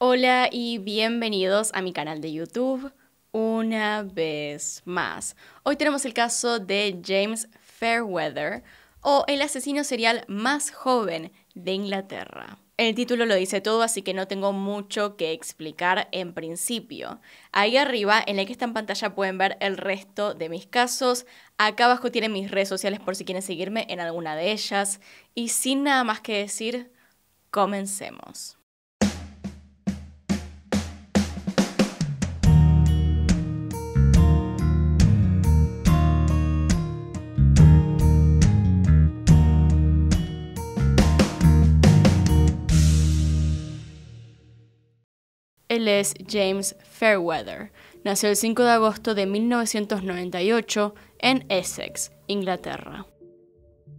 Hola y bienvenidos a mi canal de YouTube una vez más. Hoy tenemos el caso de James Fairweather o el asesino serial más joven de Inglaterra. El título lo dice todo, así que no tengo mucho que explicar en principio. Ahí arriba, en la que está en pantalla, pueden ver el resto de mis casos. Acá abajo tienen mis redes sociales por si quieren seguirme en alguna de ellas. Y sin nada más que decir, comencemos. Él es James Fairweather. Nació el 5 de agosto de 1998 en Essex, Inglaterra.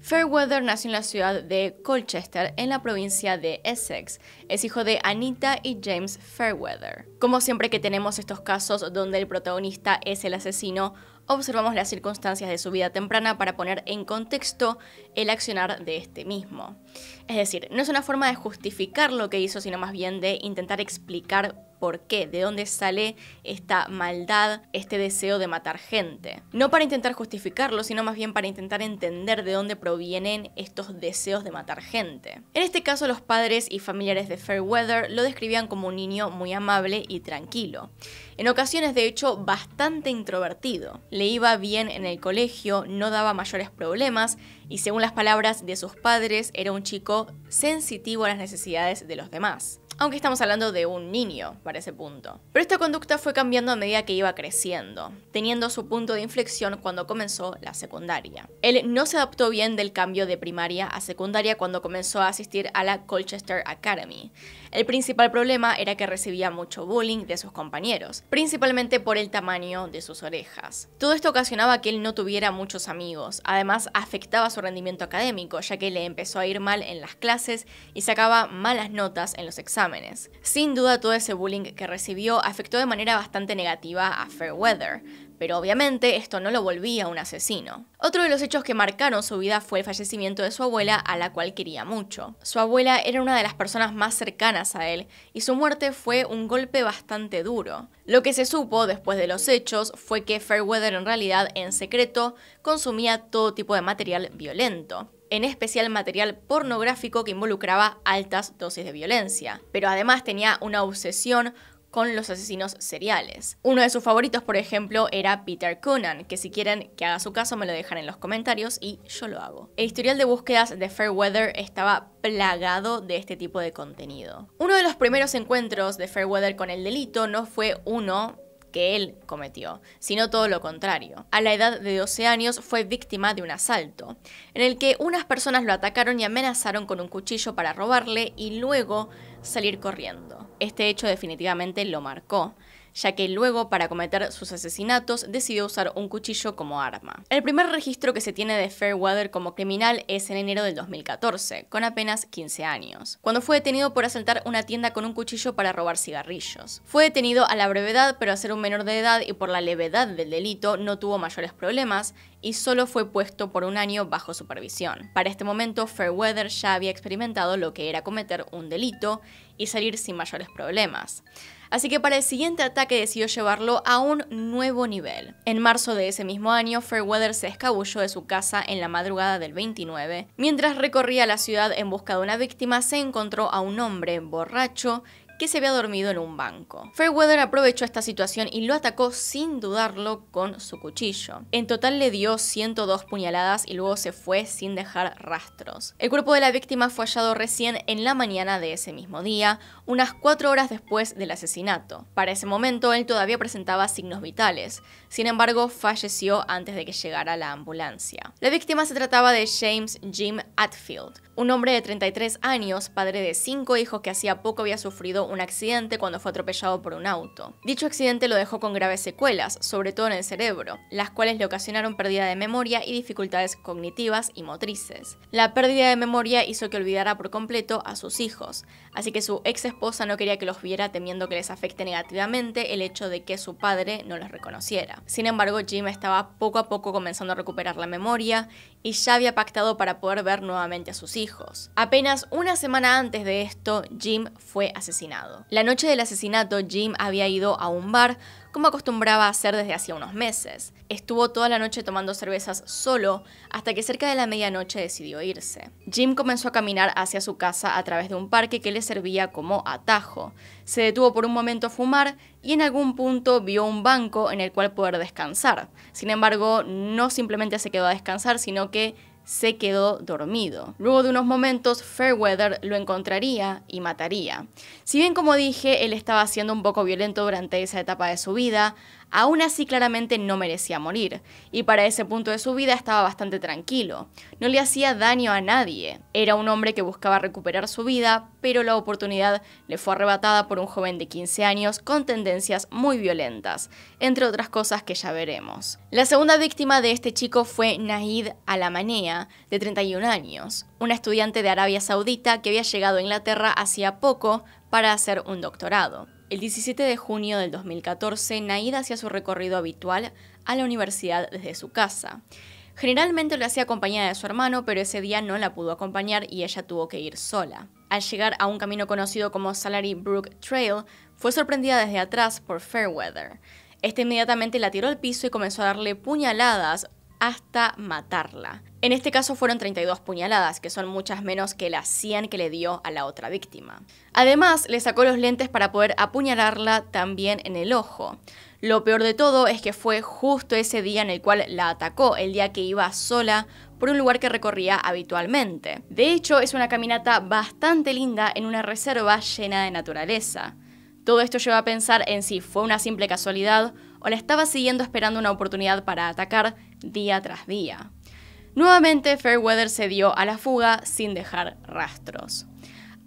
Fairweather nació en la ciudad de Colchester, en la provincia de Essex. Es hijo de Anita y James Fairweather. Como siempre que tenemos estos casos donde el protagonista es el asesino, observamos las circunstancias de su vida temprana para poner en contexto el accionar de este mismo. Es decir, no es una forma de justificar lo que hizo, sino más bien de intentar explicar por qué, de dónde sale esta maldad, este deseo de matar gente. No para intentar justificarlo, sino más bien para intentar entender de dónde provienen estos deseos de matar gente. En este caso, los padres y familiares de Fairweather lo describían como un niño muy amable y tranquilo. En ocasiones, de hecho, bastante introvertido. Le iba bien en el colegio, no daba mayores problemas, y según las palabras de sus padres era un chico sensitivo a las necesidades de los demás aunque estamos hablando de un niño para ese punto. Pero esta conducta fue cambiando a medida que iba creciendo, teniendo su punto de inflexión cuando comenzó la secundaria. Él no se adaptó bien del cambio de primaria a secundaria cuando comenzó a asistir a la Colchester Academy. El principal problema era que recibía mucho bullying de sus compañeros, principalmente por el tamaño de sus orejas. Todo esto ocasionaba que él no tuviera muchos amigos, además afectaba su rendimiento académico, ya que le empezó a ir mal en las clases y sacaba malas notas en los exámenes sin duda todo ese bullying que recibió afectó de manera bastante negativa a Fairweather, pero obviamente esto no lo volvía un asesino. Otro de los hechos que marcaron su vida fue el fallecimiento de su abuela, a la cual quería mucho. Su abuela era una de las personas más cercanas a él, y su muerte fue un golpe bastante duro. Lo que se supo después de los hechos fue que Fairweather en realidad, en secreto, consumía todo tipo de material violento en especial material pornográfico que involucraba altas dosis de violencia. Pero además tenía una obsesión con los asesinos seriales. Uno de sus favoritos, por ejemplo, era Peter Conan, que si quieren que haga su caso me lo dejan en los comentarios y yo lo hago. El historial de búsquedas de Fairweather estaba plagado de este tipo de contenido. Uno de los primeros encuentros de Fairweather con el delito no fue uno que él cometió, sino todo lo contrario. A la edad de 12 años fue víctima de un asalto, en el que unas personas lo atacaron y amenazaron con un cuchillo para robarle y luego salir corriendo. Este hecho definitivamente lo marcó ya que luego para cometer sus asesinatos decidió usar un cuchillo como arma. El primer registro que se tiene de Fairweather como criminal es en enero del 2014, con apenas 15 años, cuando fue detenido por asaltar una tienda con un cuchillo para robar cigarrillos. Fue detenido a la brevedad, pero a ser un menor de edad y por la levedad del delito no tuvo mayores problemas y solo fue puesto por un año bajo supervisión. Para este momento, Fairweather ya había experimentado lo que era cometer un delito y salir sin mayores problemas así que para el siguiente ataque decidió llevarlo a un nuevo nivel. En marzo de ese mismo año, Fairweather se escabulló de su casa en la madrugada del 29. Mientras recorría la ciudad en busca de una víctima, se encontró a un hombre borracho que se había dormido en un banco. Fairweather aprovechó esta situación y lo atacó sin dudarlo con su cuchillo. En total le dio 102 puñaladas y luego se fue sin dejar rastros. El cuerpo de la víctima fue hallado recién en la mañana de ese mismo día, unas cuatro horas después del asesinato. Para ese momento él todavía presentaba signos vitales, sin embargo falleció antes de que llegara la ambulancia. La víctima se trataba de James Jim Atfield, un hombre de 33 años, padre de cinco hijos que hacía poco había sufrido un accidente cuando fue atropellado por un auto. Dicho accidente lo dejó con graves secuelas, sobre todo en el cerebro, las cuales le ocasionaron pérdida de memoria y dificultades cognitivas y motrices. La pérdida de memoria hizo que olvidara por completo a sus hijos, así que su ex esposa no quería que los viera temiendo que les afecte negativamente el hecho de que su padre no los reconociera. Sin embargo, Jim estaba poco a poco comenzando a recuperar la memoria y ya había pactado para poder ver nuevamente a sus hijos. Apenas una semana antes de esto, Jim fue asesinado. La noche del asesinato, Jim había ido a un bar, como acostumbraba a hacer desde hacía unos meses. Estuvo toda la noche tomando cervezas solo, hasta que cerca de la medianoche decidió irse. Jim comenzó a caminar hacia su casa a través de un parque que le servía como atajo. Se detuvo por un momento a fumar y en algún punto vio un banco en el cual poder descansar. Sin embargo, no simplemente se quedó a descansar, sino que se quedó dormido. Luego de unos momentos, Fairweather lo encontraría y mataría. Si bien, como dije, él estaba siendo un poco violento durante esa etapa de su vida, Aún así claramente no merecía morir, y para ese punto de su vida estaba bastante tranquilo. No le hacía daño a nadie. Era un hombre que buscaba recuperar su vida, pero la oportunidad le fue arrebatada por un joven de 15 años con tendencias muy violentas, entre otras cosas que ya veremos. La segunda víctima de este chico fue Naid Alamanea, de 31 años, una estudiante de Arabia Saudita que había llegado a Inglaterra hacía poco para hacer un doctorado. El 17 de junio del 2014, Naida hacía su recorrido habitual a la universidad desde su casa. Generalmente lo hacía acompañada de su hermano, pero ese día no la pudo acompañar y ella tuvo que ir sola. Al llegar a un camino conocido como Salary Brook Trail, fue sorprendida desde atrás por Fairweather. Este inmediatamente la tiró al piso y comenzó a darle puñaladas hasta matarla. En este caso fueron 32 puñaladas, que son muchas menos que las 100 que le dio a la otra víctima. Además, le sacó los lentes para poder apuñalarla también en el ojo. Lo peor de todo es que fue justo ese día en el cual la atacó, el día que iba sola por un lugar que recorría habitualmente. De hecho, es una caminata bastante linda en una reserva llena de naturaleza. Todo esto lleva a pensar en si fue una simple casualidad o la estaba siguiendo esperando una oportunidad para atacar día tras día. Nuevamente, Fairweather se dio a la fuga sin dejar rastros.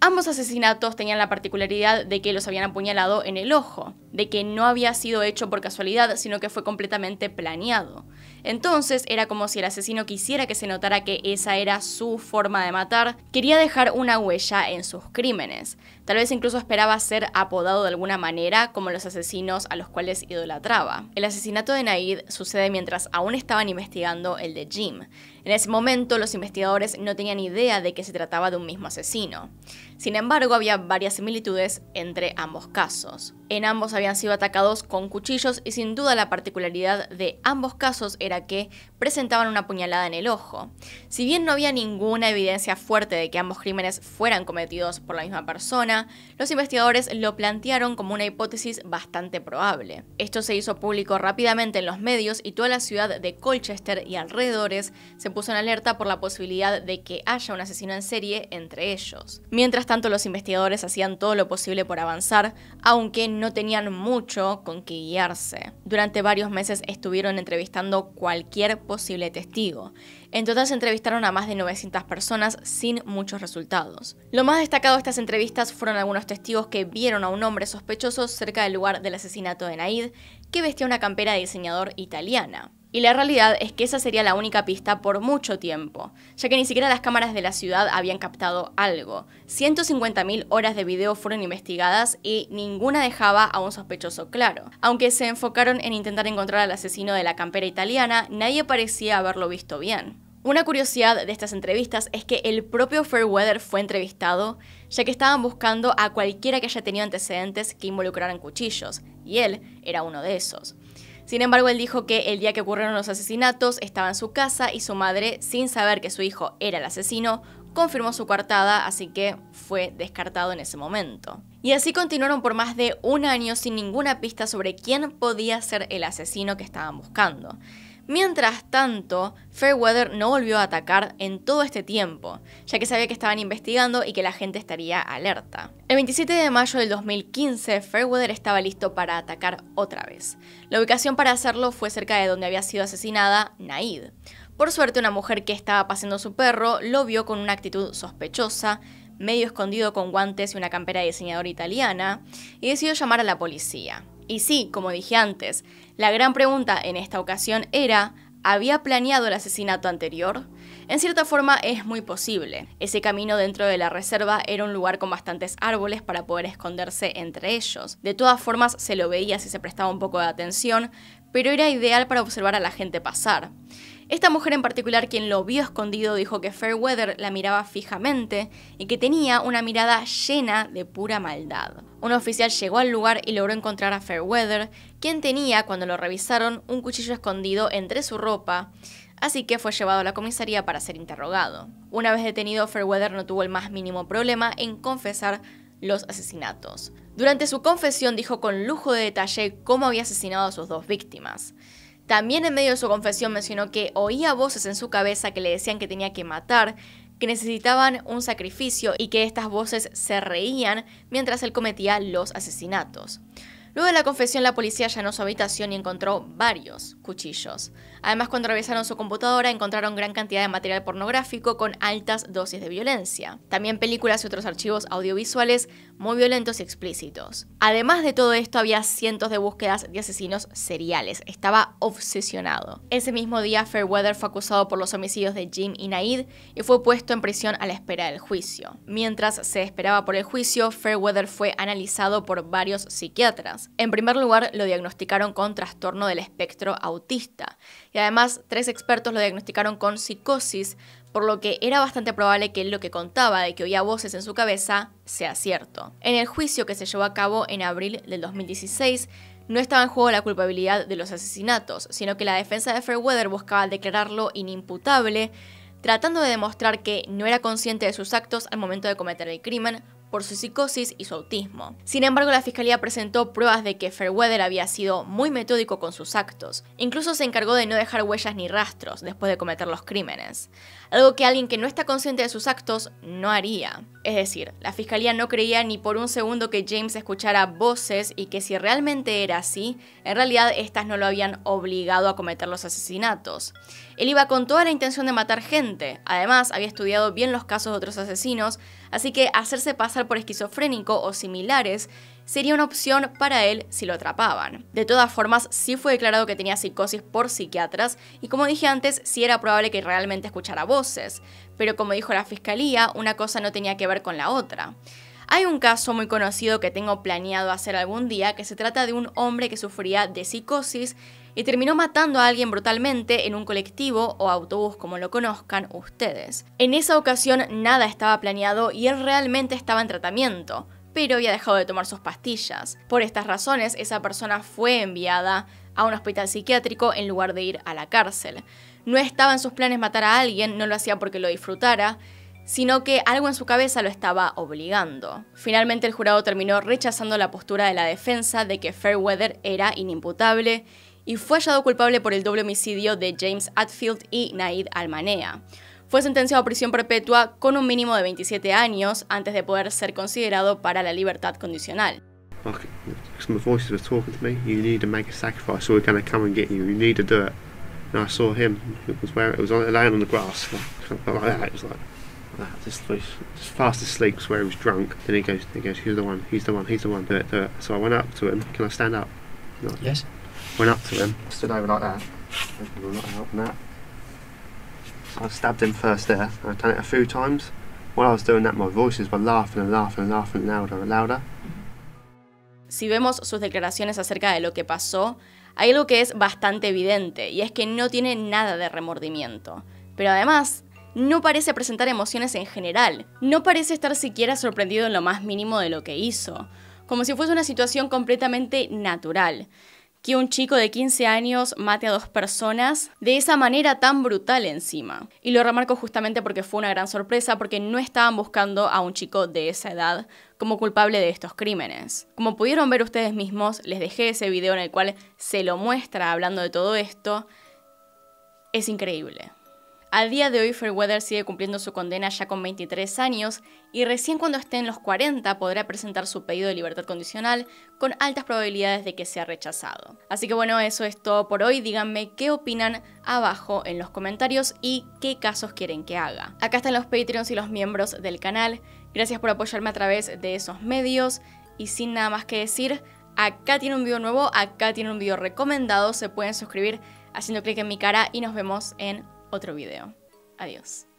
Ambos asesinatos tenían la particularidad de que los habían apuñalado en el ojo, de que no había sido hecho por casualidad, sino que fue completamente planeado. Entonces era como si el asesino quisiera que se notara que esa era su forma de matar, quería dejar una huella en sus crímenes. Tal vez incluso esperaba ser apodado de alguna manera como los asesinos a los cuales idolatraba. El asesinato de Naid sucede mientras aún estaban investigando el de Jim. En ese momento los investigadores no tenían idea de que se trataba de un mismo asesino. Sin embargo, había varias similitudes entre ambos casos. En ambos habían sido atacados con cuchillos y sin duda la particularidad de ambos casos era que presentaban una puñalada en el ojo. Si bien no había ninguna evidencia fuerte de que ambos crímenes fueran cometidos por la misma persona, los investigadores lo plantearon como una hipótesis bastante probable. Esto se hizo público rápidamente en los medios y toda la ciudad de Colchester y alrededores se puso en alerta por la posibilidad de que haya un asesino en serie entre ellos. Mientras tanto, los investigadores hacían todo lo posible por avanzar, aunque no tenían mucho con qué guiarse. Durante varios meses estuvieron entrevistando cualquier posible testigo. En total se entrevistaron a más de 900 personas sin muchos resultados. Lo más destacado de estas entrevistas fueron algunos testigos que vieron a un hombre sospechoso cerca del lugar del asesinato de Naid, que vestía una campera de diseñador italiana y la realidad es que esa sería la única pista por mucho tiempo, ya que ni siquiera las cámaras de la ciudad habían captado algo. 150.000 horas de video fueron investigadas y ninguna dejaba a un sospechoso claro. Aunque se enfocaron en intentar encontrar al asesino de la campera italiana, nadie parecía haberlo visto bien. Una curiosidad de estas entrevistas es que el propio Fairweather fue entrevistado, ya que estaban buscando a cualquiera que haya tenido antecedentes que involucraran cuchillos, y él era uno de esos. Sin embargo, él dijo que el día que ocurrieron los asesinatos estaba en su casa y su madre, sin saber que su hijo era el asesino, confirmó su coartada, así que fue descartado en ese momento. Y así continuaron por más de un año sin ninguna pista sobre quién podía ser el asesino que estaban buscando. Mientras tanto, Fairweather no volvió a atacar en todo este tiempo, ya que sabía que estaban investigando y que la gente estaría alerta. El 27 de mayo del 2015, Fairweather estaba listo para atacar otra vez. La ubicación para hacerlo fue cerca de donde había sido asesinada Naid. Por suerte, una mujer que estaba paseando su perro lo vio con una actitud sospechosa, medio escondido con guantes y una campera de diseñador italiana, y decidió llamar a la policía. Y sí, como dije antes, la gran pregunta en esta ocasión era, ¿había planeado el asesinato anterior? En cierta forma es muy posible. Ese camino dentro de la reserva era un lugar con bastantes árboles para poder esconderse entre ellos. De todas formas, se lo veía si se prestaba un poco de atención, pero era ideal para observar a la gente pasar. Esta mujer en particular, quien lo vio escondido, dijo que Fairweather la miraba fijamente y que tenía una mirada llena de pura maldad. Un oficial llegó al lugar y logró encontrar a Fairweather, quien tenía, cuando lo revisaron, un cuchillo escondido entre su ropa, así que fue llevado a la comisaría para ser interrogado. Una vez detenido, Fairweather no tuvo el más mínimo problema en confesar los asesinatos. Durante su confesión dijo con lujo de detalle cómo había asesinado a sus dos víctimas. También en medio de su confesión mencionó que oía voces en su cabeza que le decían que tenía que matar, que necesitaban un sacrificio y que estas voces se reían mientras él cometía los asesinatos. Luego de la confesión, la policía allanó su habitación y encontró varios cuchillos. Además, cuando revisaron su computadora, encontraron gran cantidad de material pornográfico con altas dosis de violencia. También películas y otros archivos audiovisuales muy violentos y explícitos. Además de todo esto, había cientos de búsquedas de asesinos seriales. Estaba obsesionado. Ese mismo día, Fairweather fue acusado por los homicidios de Jim y Naid y fue puesto en prisión a la espera del juicio. Mientras se esperaba por el juicio, Fairweather fue analizado por varios psiquiatras. En primer lugar, lo diagnosticaron con trastorno del espectro autista y además tres expertos lo diagnosticaron con psicosis, por lo que era bastante probable que lo que contaba de que oía voces en su cabeza sea cierto. En el juicio que se llevó a cabo en abril del 2016, no estaba en juego la culpabilidad de los asesinatos, sino que la defensa de Fairweather buscaba declararlo inimputable, tratando de demostrar que no era consciente de sus actos al momento de cometer el crimen, por su psicosis y su autismo. Sin embargo, la fiscalía presentó pruebas de que Fairweather había sido muy metódico con sus actos. Incluso se encargó de no dejar huellas ni rastros después de cometer los crímenes algo que alguien que no está consciente de sus actos no haría. Es decir, la fiscalía no creía ni por un segundo que James escuchara voces y que si realmente era así, en realidad estas no lo habían obligado a cometer los asesinatos. Él iba con toda la intención de matar gente, además había estudiado bien los casos de otros asesinos, así que hacerse pasar por esquizofrénico o similares sería una opción para él si lo atrapaban. De todas formas, sí fue declarado que tenía psicosis por psiquiatras y como dije antes, sí era probable que realmente escuchara voces, pero como dijo la fiscalía, una cosa no tenía que ver con la otra. Hay un caso muy conocido que tengo planeado hacer algún día que se trata de un hombre que sufría de psicosis y terminó matando a alguien brutalmente en un colectivo o autobús como lo conozcan ustedes. En esa ocasión nada estaba planeado y él realmente estaba en tratamiento pero había dejado de tomar sus pastillas. Por estas razones, esa persona fue enviada a un hospital psiquiátrico en lugar de ir a la cárcel. No estaba en sus planes matar a alguien, no lo hacía porque lo disfrutara, sino que algo en su cabeza lo estaba obligando. Finalmente el jurado terminó rechazando la postura de la defensa de que Fairweather era inimputable y fue hallado culpable por el doble homicidio de James Atfield y Naid Almanea. fue sentenciado a prisión perpetua con un mínimo de 27 años antes de poder ser considerado para la libertad condicional. to a was Just, fast asleep, he was drunk. Then he goes, he goes, he's the one, he's the one, he's the one. Do it, do it. So I went up to him. Can I stand up? No. Yes. Went up to him. Stood over like that. Not Si vemos sus declaraciones acerca de lo que pasó, hay algo que es bastante evidente y es que no tiene nada de remordimiento. Pero además, no parece presentar emociones en general, no parece estar siquiera sorprendido en lo más mínimo de lo que hizo, como si fuese una situación completamente natural que un chico de 15 años mate a dos personas de esa manera tan brutal encima. Y lo remarco justamente porque fue una gran sorpresa, porque no estaban buscando a un chico de esa edad como culpable de estos crímenes. Como pudieron ver ustedes mismos, les dejé ese video en el cual se lo muestra hablando de todo esto. Es increíble. A día de hoy, Fairweather sigue cumpliendo su condena ya con 23 años y recién cuando esté en los 40 podrá presentar su pedido de libertad condicional con altas probabilidades de que sea rechazado. Así que bueno, eso es todo por hoy. Díganme qué opinan abajo en los comentarios y qué casos quieren que haga. Acá están los Patreons y los miembros del canal. Gracias por apoyarme a través de esos medios y sin nada más que decir, acá tiene un video nuevo, acá tiene un video recomendado, se pueden suscribir haciendo clic en mi cara y nos vemos en otro video. Adiós.